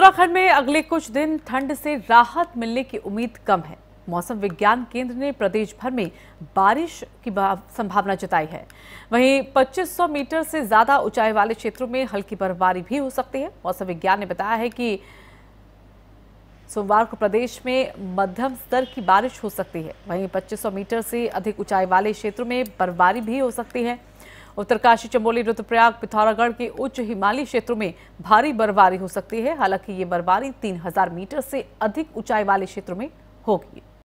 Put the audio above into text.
उत्तराखंड में अगले कुछ दिन ठंड से राहत मिलने की उम्मीद कम है मौसम विज्ञान केंद्र ने प्रदेश भर में बारिश की संभावना जताई है वहीं 2500 मीटर से ज़्यादा ऊंचाई वाले क्षेत्रों में हल्की बर्फबारी भी हो सकती है मौसम विज्ञान ने बताया है कि सोमवार को प्रदेश में मध्यम स्तर की बारिश हो सकती है वहीं 2500 मीटर से अधिक ऊंचाई वाले क्षेत्रों में बर्फबारी भी हो सकती है उत्तरकाशी चमोली रुद्रप्रयाग पिथौरागढ़ के उच्च हिमालयी क्षेत्रों में भारी बर्फबारी हो सकती है हालांकि ये बर्फबारी 3000 मीटर से अधिक ऊंचाई वाले क्षेत्रों में होगी